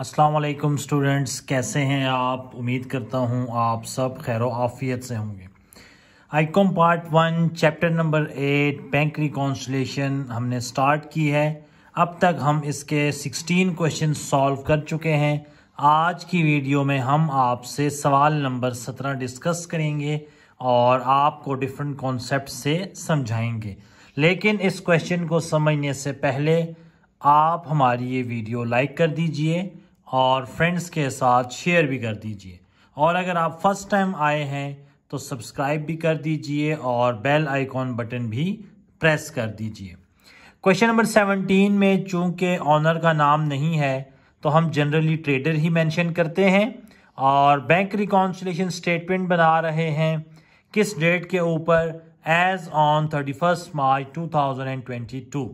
अस्सलाम वालेकुम स्टूडेंट्स कैसे हैं आप उम्मीद करता हूं आप सब खैर आफियत से होंगे ICom part one chapter number eight bank reconciliation हमने स्टार्ट की है अब तक हम इसके सिक्सटीन क्वेश्चन सॉल्व कर चुके हैं आज की वीडियो में हम आपसे सवाल नंबर सत्रह डिस्कस करेंगे और आपको डिफरेंट कॉन्सेप्ट से समझाएंगे लेकिन इस क्वेश्चन को समझने से पहले आप हमारी ये वीडियो लाइक कर दीजिए और फ्रेंड्स के साथ शेयर भी कर दीजिए और अगर आप फर्स्ट टाइम आए हैं तो सब्सक्राइब भी कर दीजिए और बेल आइकॉन बटन भी प्रेस कर दीजिए क्वेश्चन नंबर सेवनटीन में चूंकि ऑनर का नाम नहीं है तो हम जनरली ट्रेडर ही मेंशन करते हैं और बैंक रिकॉन्सलेशन स्टेटमेंट बना रहे हैं किस डेट के ऊपर as on thirty first March two thousand and twenty two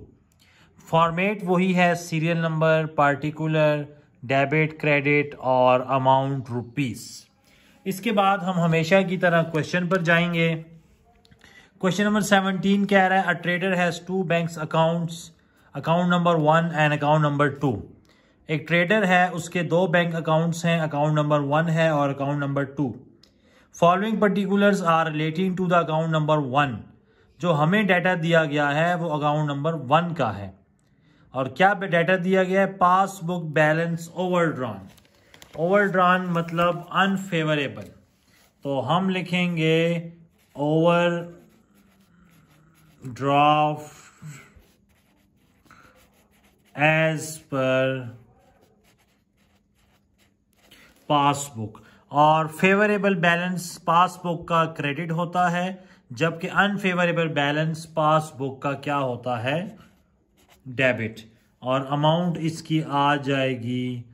format वही है serial number particular debit credit और अमाउंट रुपीस इसके बाद हम हमेशा की तरह क्वेश्चन पर जाएंगे क्वेश्चन नंबर सेवनटीन कह रहा है a trader has two banks accounts account number one and account number two एक ट्रेडर है उसके दो बैंक अकाउंट्स हैं अकाउंट नंबर वन है और account number two following particulars are relating to the account number one जो हमें data दिया गया है वो अकाउंट नंबर वन का है और क्या पे डाटा दिया गया है पासबुक बैलेंस ओवरड्रॉन ओवरड्रॉन मतलब अनफेवरेबल तो हम लिखेंगे overdraft as per passbook और फेवरेबल बैलेंस पासबुक का क्रेडिट होता है जबकि अनफेवरेबल बैलेंस पासबुक का क्या होता है डेबिट और अमाउंट इसकी आ जाएगी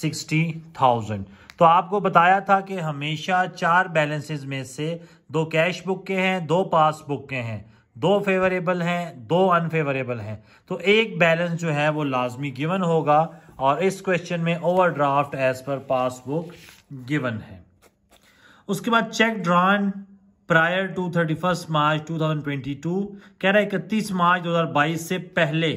सिक्सटी थाउजेंड तो आपको बताया था कि हमेशा चार बैलेंसेस में से दो कैश बुक के हैं दो पासबुक के हैं दो फेवरेबल हैं दो अनफेवरेबल हैं तो एक बैलेंस जो है वो लाजमी गिवन होगा और इस क्वेश्चन में overdraft as per passbook given है उसके बाद cheque drawn prior to thirty first March two thousand twenty two कह रहा है इकतीस मार्च दो हज़ार बाईस से पहले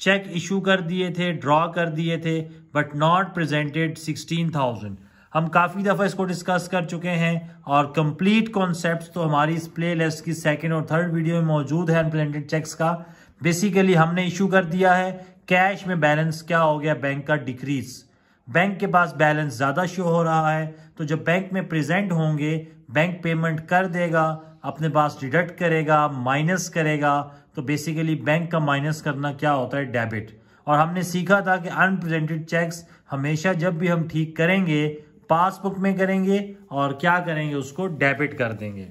चेक इशू कर दिए थे ड्रॉ कर दिए थे but not presented sixteen thousand हम काफ़ी दफ़ा इसको डिस्कस कर चुके हैं और कंप्लीट कॉन्सेप्ट तो हमारी इस प्ले लिस्ट की सेकेंड और थर्ड वीडियो में मौजूद है अनप्रजेंटेड चेक्स का बेसिकली हमने इशू कर दिया है कैश में बैलेंस क्या हो गया बैंक का डिक्रीज बैंक के पास बैलेंस ज़्यादा शो हो रहा है तो जब बैंक में प्रेजेंट होंगे बैंक पेमेंट कर देगा अपने पास डिडक्ट करेगा माइनस करेगा तो बेसिकली बैंक का माइनस करना क्या होता है डेबिट और हमने सीखा था कि अनप्रेजेंटेड चेक्स हमेशा जब भी हम ठीक करेंगे पासबुक में करेंगे और क्या करेंगे उसको डेबिट कर देंगे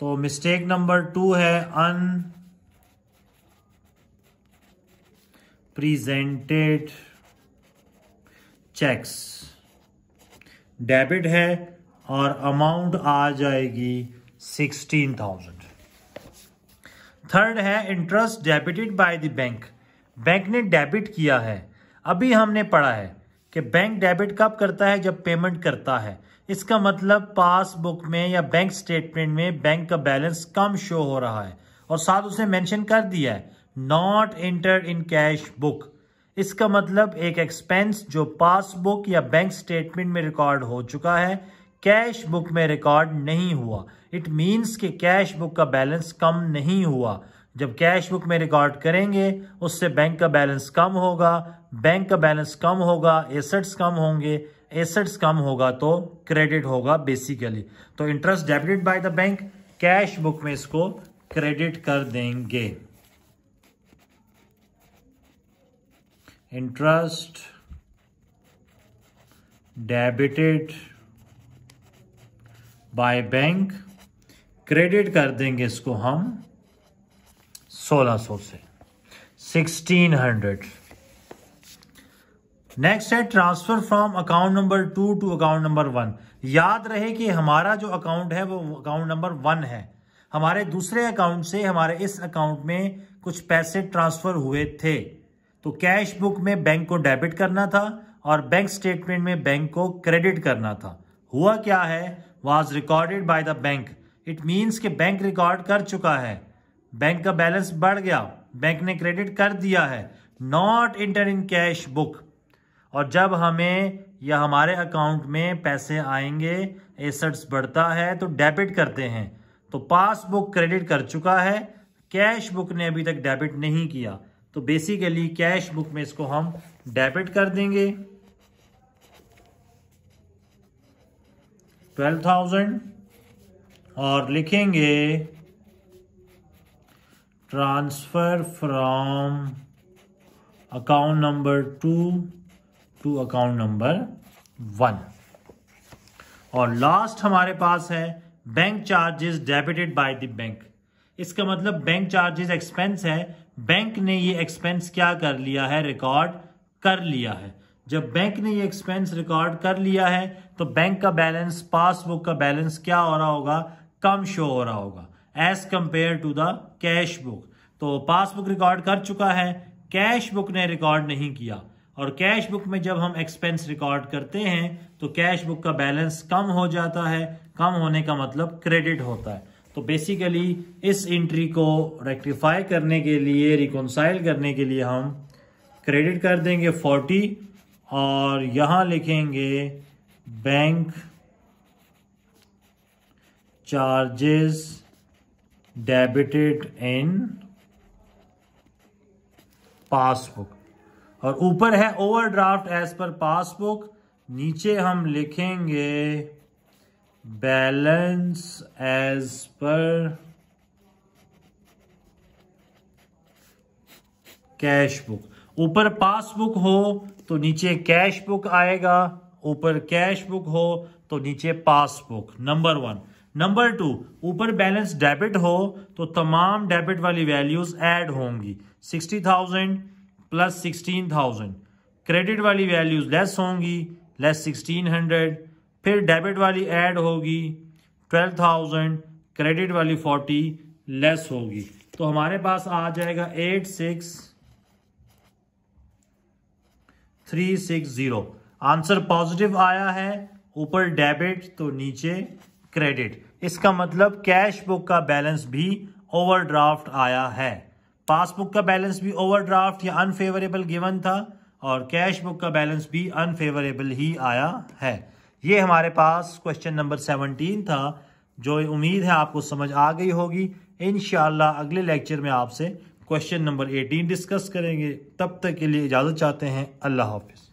तो मिस्टेक नंबर टू है अन प्रिजेंटेड चेक्स डेबिट है और अमाउंट आ जाएगी सिक्सटीन थाउजेंड थर्ड है interest debited by the bank bank ने डेबिट किया है अभी हमने पढ़ा है कि बैंक डेबिट कब करता है जब पेमेंट करता है इसका मतलब पासबुक में या बैंक स्टेटमेंट में बैंक का बैलेंस कम शो हो रहा है और साथ उसने मेंशन कर दिया है not enter in cash book इसका मतलब एक एक्सपेंस जो पासबुक या बैंक स्टेटमेंट में रिकॉर्ड हो चुका है कैश बुक में रिकॉर्ड नहीं हुआ इट मीन्स कि कैश बुक का बैलेंस कम नहीं हुआ जब कैश बुक में रिकॉर्ड करेंगे उससे बैंक का बैलेंस कम होगा बैंक का बैलेंस कम होगा एसेट्स कम होंगे एसेट्स कम होगा तो क्रेडिट होगा बेसिकली तो interest debited by the bank cash book में इसको क्रेडिट कर देंगे interest debited by bank credit कर देंगे इसको हम 1600 से 1600 नेक्स्ट है transfer from account number two to account number one याद रहे कि हमारा जो अकाउंट है वो अकाउंट नंबर वन है हमारे दूसरे अकाउंट से हमारे इस अकाउंट में कुछ पैसे ट्रांसफर हुए थे तो कैश बुक में बैंक को डेबिट करना था और बैंक स्टेटमेंट में बैंक को क्रेडिट करना था हुआ क्या है was recorded by the bank it means कि बैंक रिकॉर्ड कर चुका है बैंक का बैलेंस बढ़ गया बैंक ने क्रेडिट कर दिया है not enter in cash book और जब हमें या हमारे अकाउंट में पैसे आएंगे एसेट्स बढ़ता है तो डेबिट करते हैं तो पासबुक क्रेडिट कर चुका है कैश बुक ने अभी तक डेबिट नहीं किया तो बेसिकली कैश बुक में इसको हम डेबिट कर देंगे ट्वेल्व थाउजेंड और लिखेंगे transfer from account number two to account number one और लास्ट हमारे पास है bank charges debited by the bank इसका मतलब बैंक चार्जेस एक्सपेंस है बैंक ने ये एक्सपेंस क्या कर लिया है रिकॉर्ड कर लिया है जब बैंक ने ये एक्सपेंस रिकॉर्ड कर लिया है तो बैंक का बैलेंस पासबुक का बैलेंस क्या हो रहा होगा कम शो हो रहा होगा as compared to the cash book तो पासबुक रिकॉर्ड कर चुका है कैश बुक ने रिकॉर्ड नहीं किया और कैश बुक में जब हम एक्सपेंस रिकॉर्ड करते हैं तो कैश बुक का बैलेंस कम हो जाता है कम होने का मतलब क्रेडिट होता है तो बेसिकली इस एंट्री को रेक्टिफाई करने के लिए रिकॉन्साइल करने के लिए हम क्रेडिट कर देंगे फोर्टी और यहां लिखेंगे bank charges debited in passbook और ऊपर है ओवरड्राफ्ट एज पर पासबुक नीचे हम लिखेंगे balance as per cash book ऊपर पासबुक हो तो नीचे कैश बुक आएगा ऊपर कैश बुक हो तो नीचे passbook number one number two ऊपर बैलेंस डेबिट हो तो तमाम डेबिट वाली वैल्यूज ऐड होंगी sixty thousand plus sixteen thousand credit वाली वैल्यूज लेस होंगी लेस सिक्सटीन हंड्रेड फिर डेबिट वाली ऐड होगी ट्वेल्व थाउजेंड क्रेडिट वाली फोर्टी लेस होगी तो हमारे पास आ जाएगा eight six three six zero answer positive आया है ऊपर डेबिट तो नीचे क्रेडिट इसका मतलब कैश बुक का बैलेंस भी ओवरड्राफ्ट आया है पासबुक का बैलेंस भी ओवरड्राफ्ट या अनफेवरेबल गिवन था और कैश बुक का बैलेंस भी अनफेवरेबल ही आया है ये हमारे पास क्वेश्चन नंबर सेवनटीन था जो उम्मीद है आपको समझ आ गई होगी इन अगले लेक्चर में आपसे क्वेश्चन नंबर एटीन डिस्कस करेंगे तब तक के लिए इजाज़त चाहते हैं अल्लाह हाफिज़